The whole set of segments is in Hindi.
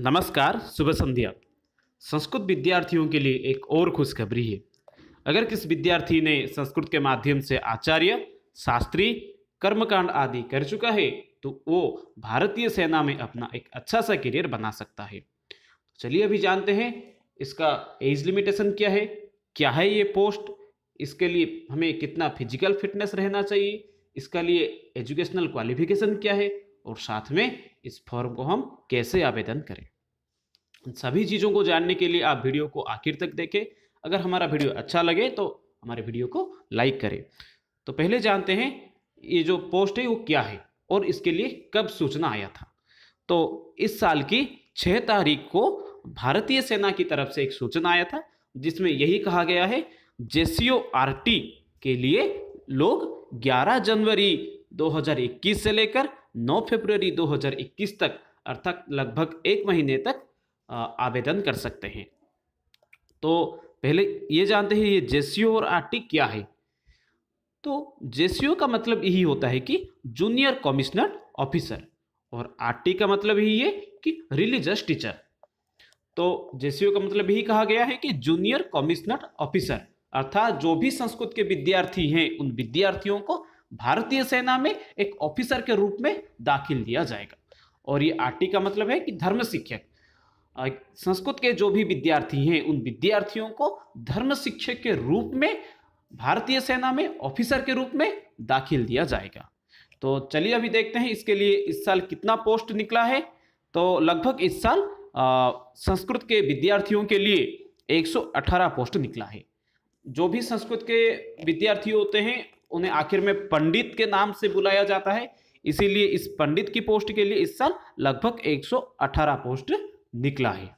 नमस्कार सुबह संध्या संस्कृत विद्यार्थियों के लिए एक और खुशखबरी है अगर किस विद्यार्थी ने संस्कृत के माध्यम से आचार्य शास्त्री कर्मकांड आदि कर चुका है तो वो भारतीय सेना में अपना एक अच्छा सा करियर बना सकता है तो चलिए अभी जानते हैं इसका एज लिमिटेशन क्या है क्या है ये पोस्ट इसके लिए हमें कितना फिजिकल फिटनेस रहना चाहिए इसका लिए एजुकेशनल क्वालिफिकेशन क्या है और साथ में इस फॉर्म को हम कैसे आवेदन करें इन सभी चीज़ों को जानने के लिए आप वीडियो को आखिर तक देखें अगर हमारा वीडियो अच्छा लगे तो हमारे वीडियो को लाइक करें तो पहले जानते हैं ये जो पोस्ट है वो क्या है और इसके लिए कब सूचना आया था तो इस साल की छः तारीख को भारतीय सेना की तरफ से एक सूचना आया था जिसमें यही कहा गया है जेसीओ आर के लिए लोग 11 जनवरी 2021 से लेकर 9 फरवरी 2021 तक अर्थात लगभग एक महीने तक आवेदन कर सकते हैं तो पहले ये जानते हैं ये जे और आर क्या है तो जे का मतलब यही होता है कि जूनियर कमिश्नर ऑफिसर और आर का मतलब यही है कि रिलीजियस टीचर तो जेसीओ का मतलब यही कहा गया है कि जूनियर कमिश्नर ऑफिसर अर्थात जो भी संस्कृत के विद्यार्थी हैं उन विद्यार्थियों को भारतीय सेना में एक ऑफिसर के रूप में दाखिल दिया जाएगा और ये आरटी का मतलब है कि धर्म शिक्षक संस्कृत के जो भी विद्यार्थी हैं उन विद्यार्थियों को धर्म शिक्षक के रूप में भारतीय सेना में ऑफिसर के रूप में दाखिल दिया जाएगा तो चलिए अभी देखते हैं इसके लिए इस साल कितना पोस्ट निकला है तो लगभग इस साल संस्कृत के विद्यार्थियों के लिए 118 पोस्ट निकला है जो भी संस्कृत के विद्यार्थी होते हैं उन्हें आखिर में पंडित के नाम से बुलाया जाता है इसीलिए इस पंडित की पोस्ट के लिए इस साल लगभग 118 पोस्ट निकला है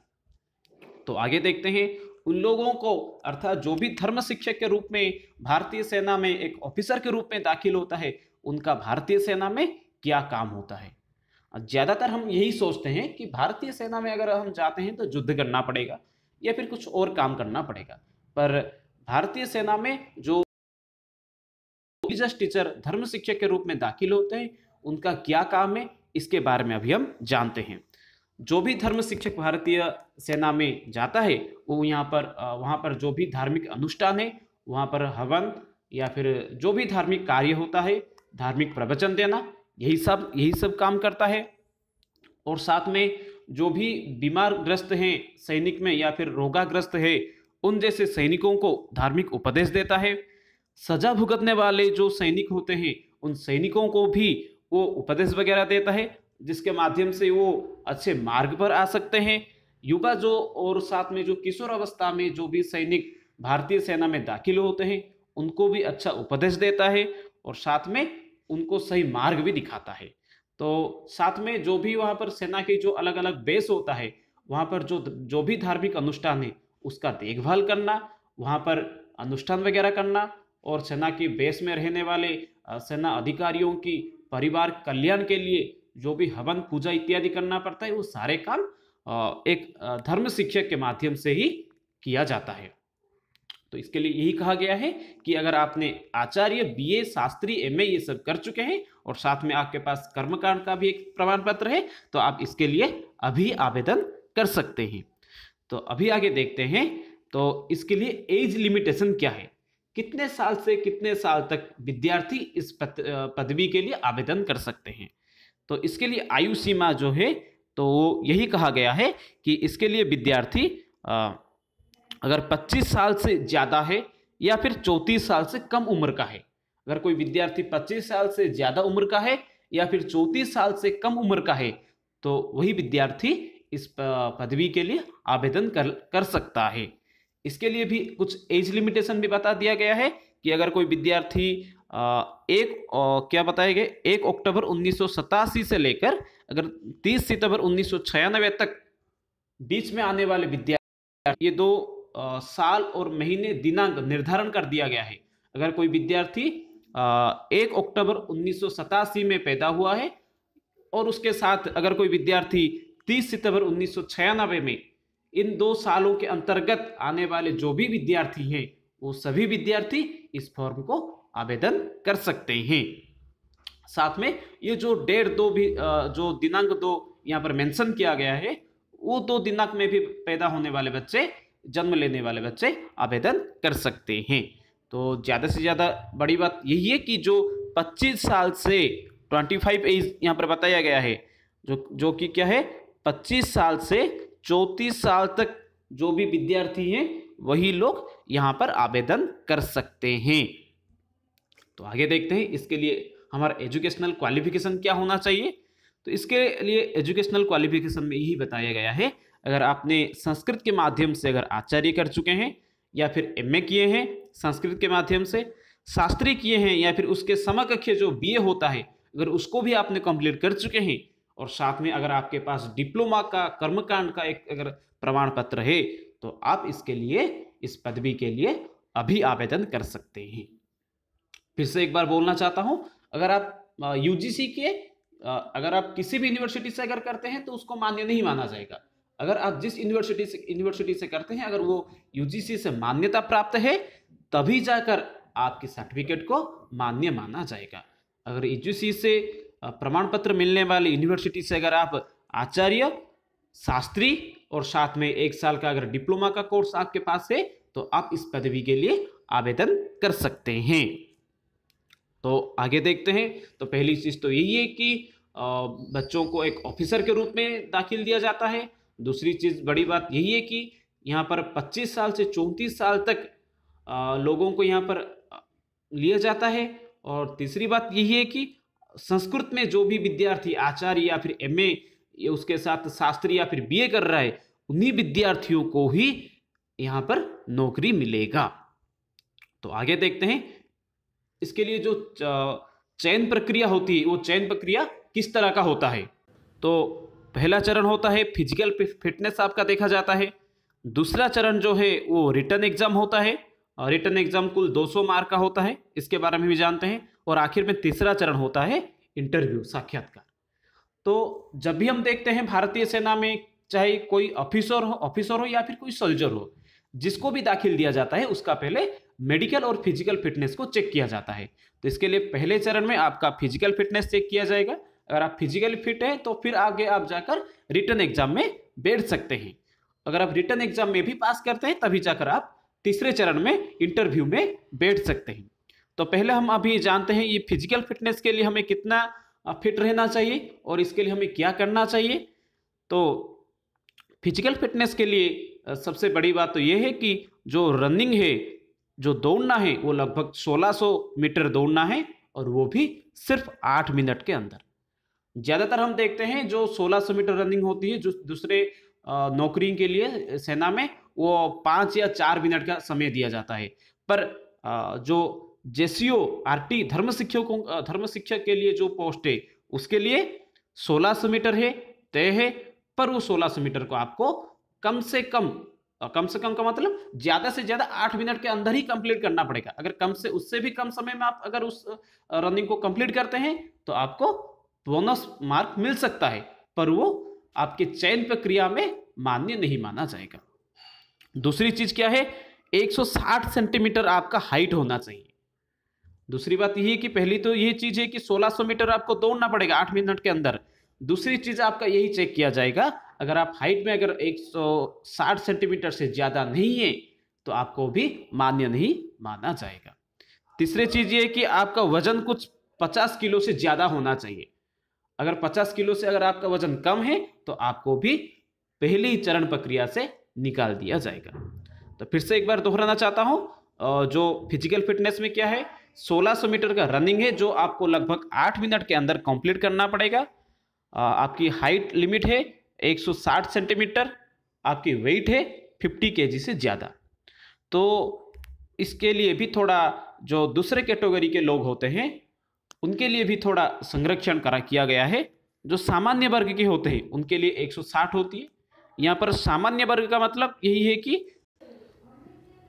तो आगे देखते हैं उन लोगों को अर्थात जो भी धर्म शिक्षक के रूप में भारतीय सेना में एक ऑफिसर के रूप में दाखिल होता है उनका भारतीय सेना में क्या काम होता है ज़्यादातर हम यही सोचते हैं कि भारतीय सेना में अगर हम जाते हैं तो युद्ध करना पड़ेगा या फिर कुछ और काम करना पड़ेगा पर भारतीय सेना में जो रिलीजियस टीचर धर्म शिक्षक के रूप में दाखिल होते हैं उनका क्या काम है इसके बारे में अभी हम जानते हैं जो भी धर्म शिक्षक भारतीय सेना में जाता है वो यहाँ पर वहाँ पर जो भी धार्मिक अनुष्ठान है वहाँ पर हवन या फिर जो भी धार्मिक कार्य होता है धार्मिक प्रवचन देना यही सब यही सब काम करता है और साथ में जो भी बीमार ग्रस्त हैं सैनिक में या फिर रोगाग्रस्त है उन जैसे सैनिकों को धार्मिक उपदेश देता है सजा भुगतने वाले जो सैनिक होते हैं उन सैनिकों को भी वो उपदेश वगैरह देता है जिसके माध्यम से वो अच्छे मार्ग पर आ सकते हैं युवा जो और साथ में जो किशोर अवस्था में जो भी सैनिक भारतीय सेना में दाखिल होते हैं उनको भी अच्छा उपदेश देता है और साथ में उनको सही मार्ग भी दिखाता है तो साथ में जो भी वहाँ पर सेना के जो अलग अलग बेस होता है वहाँ पर जो जो भी धार्मिक अनुष्ठान है उसका देखभाल करना वहाँ पर अनुष्ठान वगैरह करना और सेना की बेस में रहने वाले सेना अधिकारियों की परिवार कल्याण के लिए जो भी हवन पूजा इत्यादि करना पड़ता है वो सारे काम एक धर्म शिक्षक के माध्यम से ही किया जाता है तो इसके लिए यही कहा गया है कि अगर आपने आचार्य बीए शास्त्री एमए ये सब कर चुके हैं और साथ में आपके पास कर्मकांड का भी एक प्रमाण पत्र है तो आप इसके लिए अभी आवेदन कर सकते हैं तो अभी आगे देखते हैं तो इसके लिए एज लिमिटेशन क्या है कितने साल से कितने साल तक विद्यार्थी इस पद, पदवी के लिए आवेदन कर सकते हैं तो इसके लिए आयु सीमा जो है तो यही कहा गया है कि इसके लिए विद्यार्थी अगर 25 साल से ज़्यादा है या फिर 34 साल से कम उम्र का है अगर कोई विद्यार्थी 25 साल से ज़्यादा उम्र का है या फिर 34 साल से कम उम्र का है तो वही विद्यार्थी इस पदवी के लिए आवेदन कर कर सकता है इसके लिए भी कुछ एज लिमिटेशन भी बता दिया गया है कि अगर कोई विद्यार्थी एक क्या बताया गया एक अक्टूबर उन्नीस से लेकर अगर 30 सितंबर उन्नीस तक बीच में आने वाले विद्यार्थी ये दो साल और महीने दिनांक निर्धारण कर दिया गया है अगर कोई विद्यार्थी एक अक्टूबर उन्नीस में पैदा हुआ है और उसके साथ अगर कोई विद्यार्थी 30 सितंबर उन्नीस में इन दो सालों के अंतर्गत आने वाले जो भी विद्यार्थी हैं वो सभी विद्यार्थी इस फॉर्म को आवेदन कर सकते हैं साथ में ये जो डेढ़ दो भी जो दिनांक दो यहाँ पर मेंशन किया गया है वो दो दिनांक में भी पैदा होने वाले बच्चे जन्म लेने वाले बच्चे आवेदन कर सकते हैं तो ज़्यादा से ज़्यादा बड़ी बात यही है कि जो 25 साल से 25 फाइव एज यहाँ पर बताया गया है जो जो कि क्या है 25 साल से चौंतीस साल तक जो भी विद्यार्थी हैं वही लोग यहाँ पर आवेदन कर सकते हैं तो आगे देखते हैं इसके लिए हमारा एजुकेशनल क्वालिफिकेशन क्या होना चाहिए तो इसके लिए एजुकेशनल क्वालिफिकेशन में यही बताया गया है अगर आपने संस्कृत के माध्यम से अगर आचार्य कर चुके हैं या फिर एम किए हैं संस्कृत के माध्यम से शास्त्री किए हैं या फिर उसके समकक्ष जो बी होता है अगर उसको भी आपने कंप्लीट कर चुके हैं और साथ में अगर आपके पास डिप्लोमा का कर्मकांड का एक अगर प्रमाण पत्र है तो आप इसके लिए इस पदवी के लिए अभी आवेदन कर सकते हैं फिर से एक बार बोलना चाहता हूं अगर आप यूजीसी के अगर आप किसी भी यूनिवर्सिटी से अगर करते हैं तो उसको मान्य नहीं माना जाएगा अगर आप जिस यूनिवर्सिटी से यूनिवर्सिटी से करते हैं अगर वो यूजीसी से मान्यता प्राप्त है तभी जाकर आपके सर्टिफिकेट को मान्य माना जाएगा अगर यूजीसी से प्रमाण पत्र मिलने वाली यूनिवर्सिटी से अगर आप आचार्य शास्त्री और साथ में एक साल का अगर डिप्लोमा का कोर्स आपके पास है तो आप इस पदवी के लिए आवेदन कर सकते हैं तो आगे देखते हैं तो पहली चीज़ तो यही है कि बच्चों को एक ऑफिसर के रूप में दाखिल दिया जाता है दूसरी चीज़ बड़ी बात यही है कि यहाँ पर 25 साल से 34 साल तक लोगों को यहाँ पर लिया जाता है और तीसरी बात यही है कि संस्कृत में जो भी विद्यार्थी आचार्य या फिर एम या उसके साथ शास्त्री या फिर बीए कर रहा है उन्हीं विद्यार्थियों को ही यहां पर नौकरी मिलेगा तो आगे देखते हैं इसके लिए जो चयन प्रक्रिया होती है वो चयन प्रक्रिया किस तरह का होता है तो पहला चरण होता है फिजिकल फिटनेस आपका देखा जाता है दूसरा चरण जो है वो रिटर्न एग्जाम होता है रिटर्न एग्जाम कुल 200 मार्क का होता है इसके बारे में भी जानते हैं और आखिर में तीसरा चरण होता है इंटरव्यू साक्षात्कार तो जब भी हम देखते हैं भारतीय सेना में चाहे कोई ऑफिसर हो ऑफिसर हो या फिर कोई सोल्जर हो जिसको भी दाखिल दिया जाता है उसका पहले मेडिकल और फिजिकल फिटनेस को चेक किया जाता है तो इसके लिए पहले चरण में आपका फिजिकल फिटनेस चेक किया जाएगा अगर आप फिजिकली फिट हैं तो फिर आगे आप जाकर रिटर्न एग्जाम में बैठ सकते हैं अगर आप रिटर्न एग्जाम में भी पास करते हैं तभी जाकर आप तीसरे चरण में इंटरव्यू में बैठ सकते हैं तो पहले हम अभी जानते हैं ये फिजिकल फिटनेस के लिए हमें कितना फिट रहना चाहिए और इसके लिए हमें क्या करना चाहिए तो फिजिकल फिटनेस के लिए सबसे बड़ी बात तो ये है कि जो रनिंग है जो दौड़ना है वो लगभग 1600 मीटर दौड़ना है और वो भी सिर्फ आठ मिनट के अंदर ज़्यादातर हम देखते हैं जो 1600 मीटर रनिंग होती है जो दूसरे नौकरी के लिए सेना में वो पाँच या चार मिनट का समय दिया जाता है पर जो जेसीओ आरटी धर्म शिक्षकों धर्म शिक्षक के लिए जो पोस्ट है उसके लिए 1600 मीटर है तय है पर वो 1600 मीटर को आपको कम से कम कम से कम का मतलब ज्यादा से ज्यादा आठ मिनट के अंदर ही कंप्लीट करना पड़ेगा अगर कम से उससे भी कम समय में आप अगर उस रनिंग को कंप्लीट करते हैं तो आपको बोनस मार्क मिल सकता है पर वो आपके चयन प्रक्रिया में मान्य नहीं माना जाएगा दूसरी चीज क्या है 160 सेंटीमीटर आपका हाइट होना चाहिए दूसरी बात यही है कि पहली तो ये चीज़ है कि 1600 मीटर आपको दौड़ना पड़ेगा आठ मिनट के अंदर दूसरी चीज़ आपका यही चेक किया जाएगा अगर आप हाइट में अगर 160 सेंटीमीटर से ज़्यादा नहीं है तो आपको भी मान्य नहीं माना जाएगा तीसरी चीज़ ये कि आपका वजन कुछ 50 किलो से ज़्यादा होना चाहिए अगर 50 किलो से अगर आपका वजन कम है तो आपको भी पहली चरण प्रक्रिया से निकाल दिया जाएगा तो फिर से एक बार दोहराना चाहता हूँ जो फिजिकल फिटनेस में क्या है 1600 मीटर का रनिंग है जो आपको लगभग आठ मिनट के अंदर कंप्लीट करना पड़ेगा आपकी हाइट लिमिट है 160 सेंटीमीटर आपकी वेट है 50 के से ज़्यादा तो इसके लिए भी थोड़ा जो दूसरे कैटेगरी के लोग होते हैं उनके लिए भी थोड़ा संरक्षण करा किया गया है जो सामान्य वर्ग के होते हैं उनके लिए 160 होती है यहाँ पर सामान्य वर्ग का मतलब यही है कि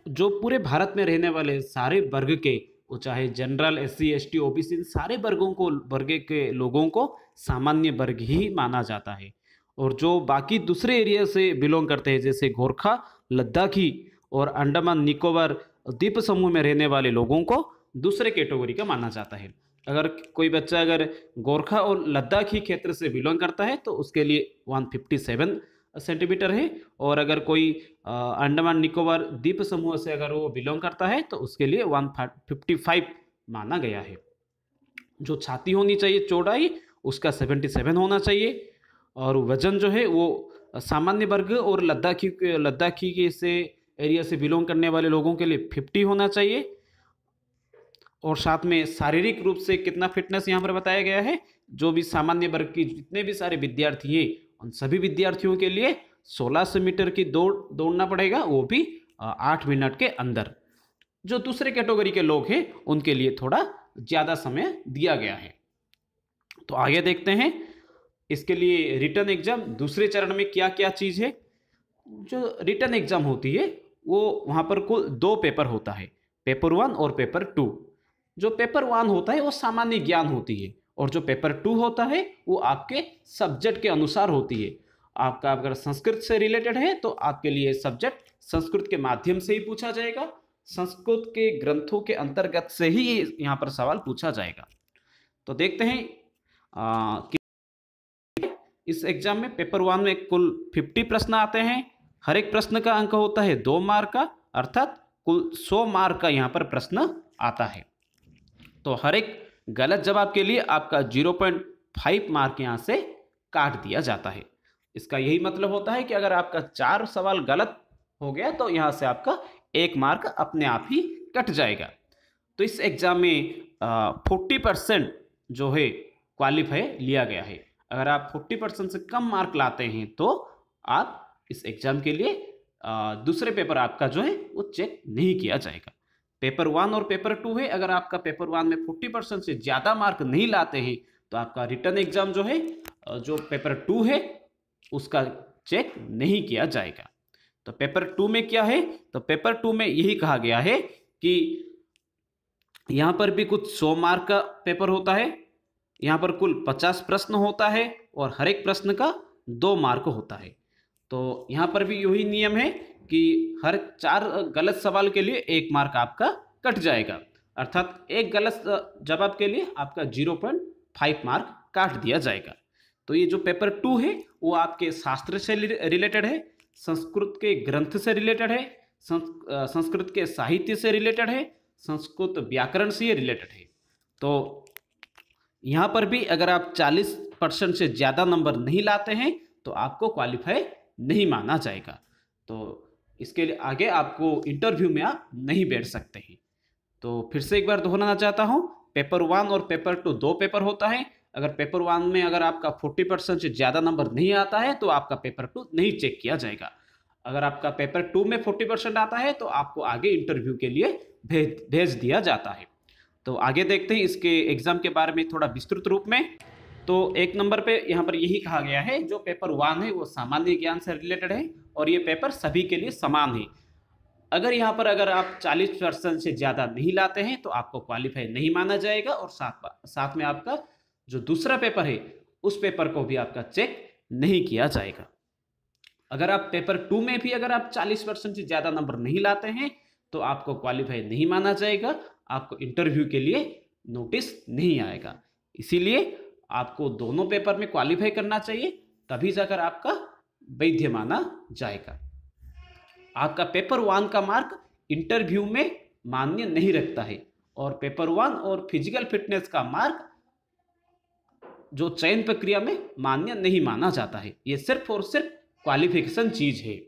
जो पूरे भारत में रहने वाले सारे वर्ग के वो चाहे general S C S T O B C इन सारे वर्गों को वर्ग के लोगों को सामान्य वर्ग ही माना जाता है और जो बाकी दूसरे एरिया से बिलोंग करते हैं जैसे गोरखा लद्दाखी और अंडमान निकोबार द्वीप समूह में रहने वाले लोगों को दूसरे कैटेगरी का माना जाता है अगर कोई बच्चा अगर गोरखा और लद्दाखी क्षेत्र से बिलोंग करता है तो उसके लिए वन फिफ्टी सेवन सेंटीमीटर है और अगर कोई अंडमान निकोबार द्वीप समूह से अगर वो बिलोंग करता है तो उसके लिए वन फिफ्टी फाइव माना गया है जो छाती होनी चाहिए चौड़ाई उसका सेवेंटी सेवन होना चाहिए और वजन जो है वो सामान्य वर्ग और लद्दाखी लद्दाखी के से एरिया से बिलोंग करने वाले लोगों के लिए फिफ्टी होना चाहिए और साथ में शारीरिक रूप से कितना फिटनेस यहाँ पर बताया गया है जो भी सामान्य वर्ग की जितने भी सारे विद्यार्थी हैं उन सभी विद्यार्थियों के लिए 1600 मीटर की दौड़ दौड़ना पड़ेगा वो भी आठ मिनट के अंदर जो दूसरे कैटेगरी के लोग हैं उनके लिए थोड़ा ज़्यादा समय दिया गया है तो आगे देखते हैं इसके लिए रिटर्न एग्जाम दूसरे चरण में क्या क्या चीज़ है जो रिटर्न एग्जाम होती है वो वहाँ पर कुल दो पेपर होता है पेपर वन और पेपर टू जो पेपर वन होता है वो सामान्य ज्ञान होती है और जो पेपर टू होता है वो आपके सब्जेक्ट के अनुसार होती है आपका अगर संस्कृत से रिलेटेड है तो आपके लिए सब्जेक्ट संस्कृत के माध्यम से ही पूछा जाएगा संस्कृत के ग्रंथों के अंतर्गत से ही यहाँ पर सवाल पूछा जाएगा तो देखते हैं आ, कि इस एग्जाम में पेपर वन में कुल फिफ्टी प्रश्न आते हैं हर एक प्रश्न का अंक होता है दो मार्क का अर्थात कुल सौ मार्क का यहाँ पर प्रश्न आता है तो हर एक गलत जवाब के लिए आपका जीरो पॉइंट फाइव मार्क यहाँ से काट दिया जाता है इसका यही मतलब होता है कि अगर आपका चार सवाल गलत हो गया तो यहाँ से आपका एक मार्क अपने आप ही कट जाएगा तो इस एग्ज़ाम में फोर्टी परसेंट जो है क्वालिफाई लिया गया है अगर आप फोर्टी परसेंट से कम मार्क लाते हैं तो आप इस एग्ज़ाम के लिए दूसरे पेपर आपका जो है वो चेक नहीं किया जाएगा पेपर वन और पेपर टू है अगर आपका पेपर वन में फोर्टी परसेंट से ज़्यादा मार्क नहीं लाते हैं तो आपका रिटर्न एग्जाम जो है जो पेपर टू है उसका चेक नहीं किया जाएगा तो पेपर टू में क्या है तो पेपर टू में यही कहा गया है कि यहाँ पर भी कुछ सौ मार्क का पेपर होता है यहाँ पर कुल पचास प्रश्न होता है और हर एक प्रश्न का दो मार्क होता है तो यहाँ पर भी यही नियम है कि हर चार गलत सवाल के लिए एक मार्क आपका कट जाएगा अर्थात एक गलत जवाब के लिए आपका जीरो पॉइंट फाइव मार्क काट दिया जाएगा तो ये जो पेपर टू है वो आपके शास्त्र से रिलेटेड है संस्कृत के ग्रंथ से रिलेटेड है संस्कृत के साहित्य से रिलेटेड है संस्कृत व्याकरण से रिलेटेड है तो यहाँ पर भी अगर आप 40 परसेंट से ज़्यादा नंबर नहीं लाते हैं तो आपको क्वालिफाई नहीं माना जाएगा तो इसके लिए आगे आपको इंटरव्यू में आप नहीं बैठ सकते हैं तो फिर से एक बार दोहराना चाहता हूँ पेपर वन और पेपर टू दो पेपर होता है अगर पेपर वन में अगर आपका फोर्टी परसेंट से ज़्यादा नंबर नहीं आता है तो आपका पेपर टू नहीं चेक किया जाएगा अगर आपका पेपर टू में फोर्टी परसेंट आता है तो आपको आगे इंटरव्यू के लिए भेज भेज दिया जाता है तो आगे देखते हैं इसके एग्ज़ाम के बारे में थोड़ा विस्तृत रूप में तो एक नंबर पे यहाँ पर यही कहा गया है जो पेपर वन है वो सामान्य ज्ञान से रिलेटेड है और ये पेपर सभी के लिए समान है अगर यहाँ पर अगर आप 40 परसेंट से ज़्यादा नहीं लाते हैं तो आपको क्वालिफाई नहीं माना जाएगा और साथ साथ में आपका जो दूसरा पेपर है उस पेपर को भी आपका चेक नहीं किया जाएगा अगर आप पेपर टू में भी अगर आप 40 परसेंट से ज़्यादा नंबर नहीं लाते हैं तो आपको क्वालिफाई नहीं माना जाएगा आपको इंटरव्यू के लिए नोटिस नहीं आएगा इसीलिए आपको दोनों पेपर में क्वालिफाई करना चाहिए तभी जाकर आपका वैध माना जाएगा आपका पेपर वन का मार्क इंटरव्यू में मान्य नहीं रखता है और पेपर वन और फिजिकल फिटनेस का मार्क जो चयन प्रक्रिया में मान्य नहीं माना जाता है ये सिर्फ और सिर्फ क्वालिफिकेशन चीज है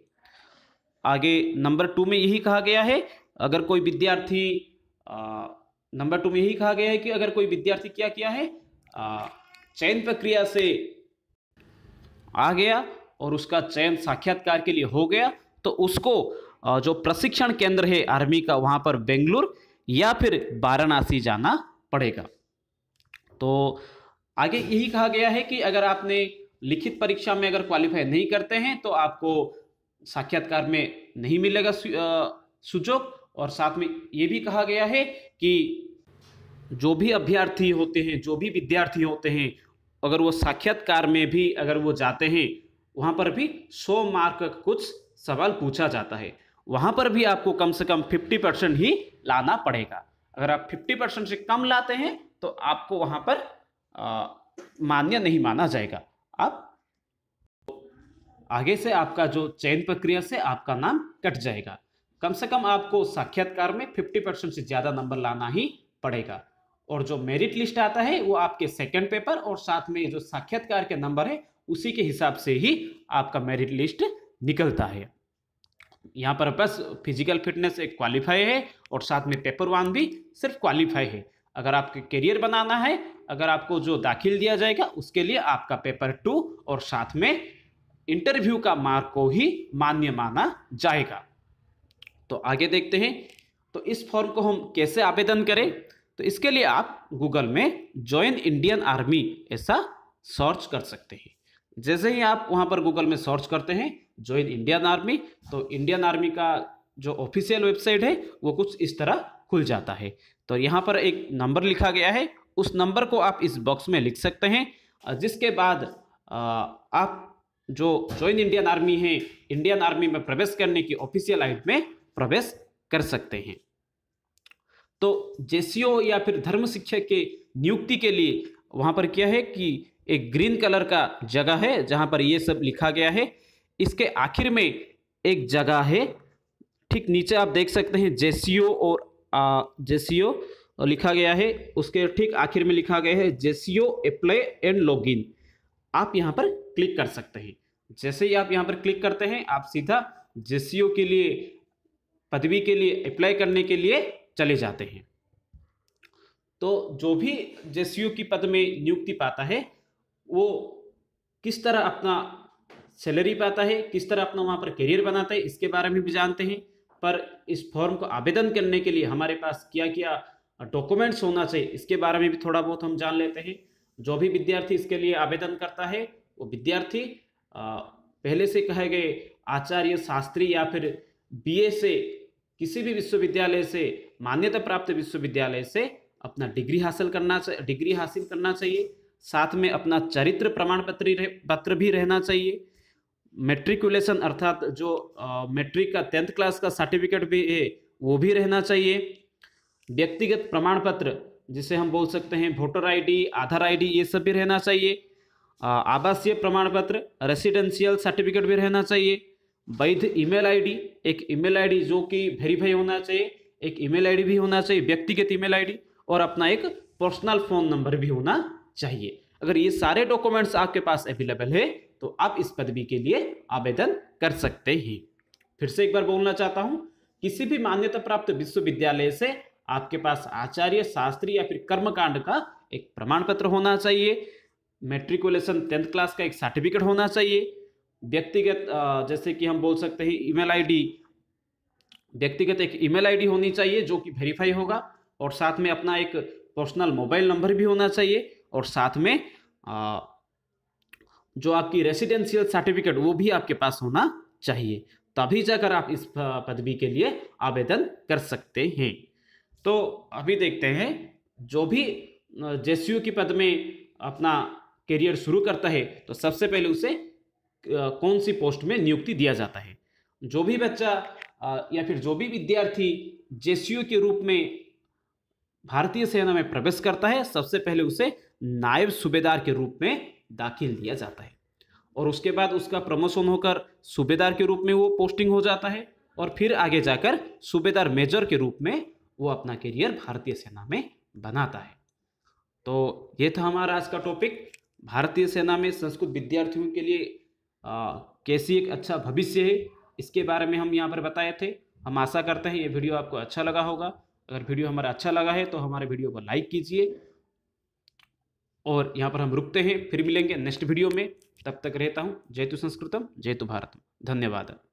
आगे नंबर टू में यही कहा गया है अगर कोई विद्यार्थी नंबर टू में यही कहा गया है कि अगर कोई विद्यार्थी क्या किया है आ, चयन प्रक्रिया से आ गया और उसका चयन साक्षात्कार के लिए हो गया तो उसको जो प्रशिक्षण केंद्र है आर्मी का वहां पर बेंगलुरु या फिर वाराणसी जाना पड़ेगा तो आगे यही कहा गया है कि अगर आपने लिखित परीक्षा में अगर क्वालिफाई नहीं करते हैं तो आपको साक्षात्कार में नहीं मिलेगा सुजोग और साथ में ये भी कहा गया है कि जो भी अभ्यर्थी होते हैं जो भी विद्यार्थी होते हैं अगर वो साक्षात्कार में भी अगर वो जाते हैं वहाँ पर भी 100 मार्क का कुछ सवाल पूछा जाता है वहाँ पर भी आपको कम से कम 50 परसेंट ही लाना पड़ेगा अगर आप 50 परसेंट से कम लाते हैं तो आपको वहाँ पर मान्य नहीं माना जाएगा आप आगे से आपका जो चयन प्रक्रिया से आपका नाम कट जाएगा कम से कम आपको साक्षात्कार में 50 परसेंट से ज़्यादा नंबर लाना ही पड़ेगा और जो मेरिट लिस्ट आता है वो आपके सेकंड पेपर और साथ में जो साक्षात्कार के नंबर है उसी के हिसाब से ही आपका मेरिट लिस्ट निकलता है यहाँ पर बस फिजिकल फिटनेस एक क्वालिफाई है और साथ में पेपर वन भी सिर्फ क्वालिफाई है अगर आपके करियर बनाना है अगर आपको जो दाखिल दिया जाएगा उसके लिए आपका पेपर टू और साथ में इंटरव्यू का मार्क को ही मान्य माना जाएगा तो आगे देखते हैं तो इस फॉर्म को हम कैसे आवेदन करें तो इसके लिए आप गूगल में ज्वाइन इंडियन आर्मी ऐसा सर्च कर सकते हैं जैसे ही आप वहाँ पर गूगल में सर्च करते हैं ज्वाइन इंडियन आर्मी तो इंडियन आर्मी का जो ऑफिशियल वेबसाइट है वो कुछ इस तरह खुल जाता है तो यहाँ पर एक नंबर लिखा गया है उस नंबर को आप इस बॉक्स में लिख सकते हैं जिसके बाद आप जो ज्वाइन इंडियन आर्मी है इंडियन आर्मी में प्रवेश करने की ऑफिशियल आइट में प्रवेश कर सकते हैं तो जे या फिर धर्म शिक्षक के नियुक्ति के लिए वहाँ पर क्या है कि एक ग्रीन कलर का जगह है जहाँ पर ये सब लिखा गया है इसके आखिर में एक जगह है ठीक नीचे आप देख सकते हैं जे और जे लिखा गया है उसके ठीक आखिर में लिखा गया है J O apply and log आप यहाँ पर क्लिक कर सकते हैं जैसे ही आप यहाँ पर क्लिक करते हैं आप सीधा जे के लिए पदवी के लिए अप्लाई करने के लिए चले जाते हैं तो जो भी जेसीयू की पद में नियुक्ति पाता है वो किस तरह अपना सैलरी पाता है किस तरह अपना वहाँ पर करियर बनाता है इसके बारे में भी जानते हैं पर इस फॉर्म को आवेदन करने के लिए हमारे पास क्या क्या डॉक्यूमेंट्स होना चाहिए इसके बारे में भी थोड़ा बहुत हम जान लेते हैं जो भी विद्यार्थी इसके लिए आवेदन करता है वो विद्यार्थी पहले से कहे गए आचार्य शास्त्री या फिर बी से किसी भी विश्वविद्यालय से मान्यता प्राप्त विश्वविद्यालय से अपना डिग्री हासिल करना डिग्री हासिल करना चाहिए साथ में अपना चरित्र प्रमाण पत्र पत्र भी रहना चाहिए मेट्रिकुलेशन अर्थात जो मेट्रिक का टेंथ क्लास का सर्टिफिकेट भी है वो भी रहना चाहिए व्यक्तिगत प्रमाण पत्र जिसे हम बोल सकते हैं वोटर आईडी आधार आईडी ये सब भी रहना चाहिए आवासीय प्रमाण पत्र रेसिडेंशियल सर्टिफिकेट भी रहना चाहिए वैध ईमेल आईडी एक ईमेल आईडी जो कि वेरीफाई होना चाहिए एक ईमेल आईडी भी होना चाहिए व्यक्तिगत ईमेल आईडी और अपना एक पर्सनल फोन नंबर भी होना चाहिए अगर ये सारे डॉक्यूमेंट्स आपके पास अवेलेबल है तो आप इस पदवी के लिए आवेदन कर सकते हैं फिर से एक बार बोलना चाहता हूं किसी भी मान्यता प्राप्त विश्वविद्यालय से आपके पास आचार्य शास्त्री या फिर कर्मकांड का एक प्रमाण पत्र होना चाहिए मेट्रिकुलेशन टेंथ क्लास का एक सर्टिफिकेट होना चाहिए व्यक्तिगत जैसे कि हम बोल सकते हैं ईमेल आईडी व्यक्तिगत एक ईमेल आईडी होनी चाहिए जो कि वेरीफाई होगा और साथ में अपना एक पर्सनल मोबाइल नंबर भी होना चाहिए और साथ में आ, जो आपकी रेसिडेंशियल सर्टिफिकेट वो भी आपके पास होना चाहिए तभी जाकर आप इस पदवी के लिए आवेदन कर सकते हैं तो अभी देखते हैं जो भी जे की पद में अपना करियर शुरू करता है तो सबसे पहले उसे कौन सी पोस्ट में नियुक्ति दिया जाता है जो भी बच्चा या फिर जो भी विद्यार्थी जेसीयू के रूप में भारतीय सेना में प्रवेश करता है सबसे पहले उसे नायब सूबेदार के रूप में दाखिल दिया जाता है और उसके बाद उसका प्रमोशन होकर सूबेदार के रूप में वो पोस्टिंग हो जाता है और फिर आगे जाकर सूबेदार मेजर के रूप में वो अपना करियर भारतीय सेना में बनाता है तो ये था हमारा आज का टॉपिक भारतीय सेना में संस्कृत विद्यार्थियों के लिए आ, कैसी एक अच्छा भविष्य है इसके बारे में हम यहाँ पर बताए थे हम आशा करते हैं ये वीडियो आपको अच्छा लगा होगा अगर वीडियो हमारा अच्छा लगा है तो हमारे वीडियो को लाइक कीजिए और यहाँ पर हम रुकते हैं फिर मिलेंगे नेक्स्ट वीडियो में तब तक रहता हूँ जय तु संस्कृतम जय तु भारतम धन्यवाद